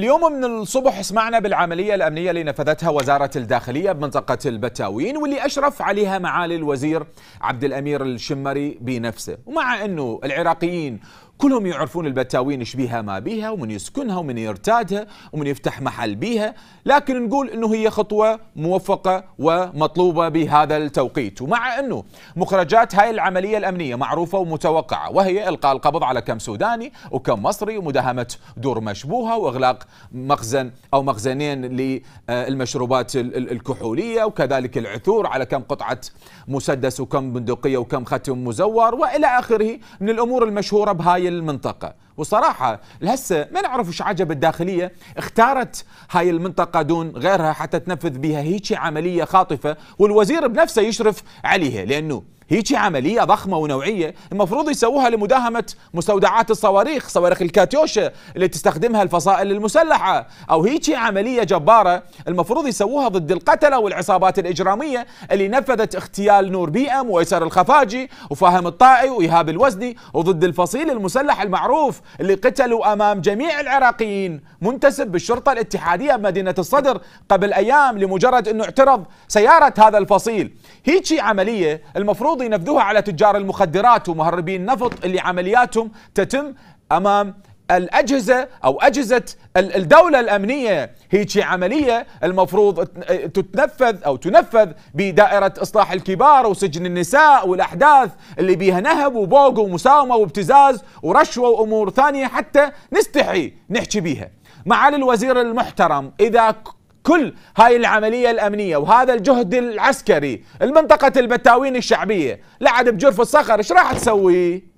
اليوم من الصبح سمعنا بالعملية الأمنية اللي نفذتها وزارة الداخلية بمنطقة البتاوين واللي أشرف عليها معالي الوزير عبد الأمير الشمري بنفسه ومع أنه العراقيين كلهم يعرفون البتاوين ايش بيها ما بيها ومن يسكنها ومن يرتادها ومن يفتح محل بيها لكن نقول انه هي خطوه موفقه ومطلوبه بهذا التوقيت ومع انه مخرجات هاي العمليه الامنيه معروفه ومتوقعه وهي القاء القبض على كم سوداني وكم مصري ومداهمه دور مشبوهه واغلاق مخزن او مخزنين للمشروبات الكحوليه وكذلك العثور على كم قطعه مسدس وكم بندقيه وكم ختم مزور والى اخره من الامور المشهوره بهاي المنطقة وصراحة لهسه ما نعرف وش عجب الداخلية اختارت هاي المنطقة دون غيرها حتى تنفذ بها هيك عملية خاطفة والوزير بنفسه يشرف عليها لأنه هيجي عملية ضخمة ونوعية المفروض يسووها لمداهمة مستودعات الصواريخ صواريخ الكاتيوشا اللي تستخدمها الفصائل المسلحة أو هيجي عملية جبارة المفروض يسووها ضد القتلة والعصابات الإجرامية اللي نفذت اغتيال نور بيئم ويسر الخفاجي وفاهم الطائي وإيهاب الوزني وضد الفصيل المسلح المعروف اللي قتلوا أمام جميع العراقيين منتسب بالشرطة الاتحادية بمدينة الصدر قبل أيام لمجرد أنه اعترض سيارة هذا الفصيل هيجي عملية المفروض المفروض ينفذوها على تجار المخدرات ومهربي النفط اللي عملياتهم تتم امام الاجهزه او اجهزه الدوله الامنيه هيك عمليه المفروض تتنفذ او تنفذ بدائره اصلاح الكبار وسجن النساء والاحداث اللي بيها نهب وبوق ومساومه وابتزاز ورشوه وامور ثانيه حتى نستحي نحكي بيها. معالي الوزير المحترم اذا كل هاي العملية الأمنية وهذا الجهد العسكري المنطقة البتاوين الشعبية لعد بجرف الصخر ايش راح تسوي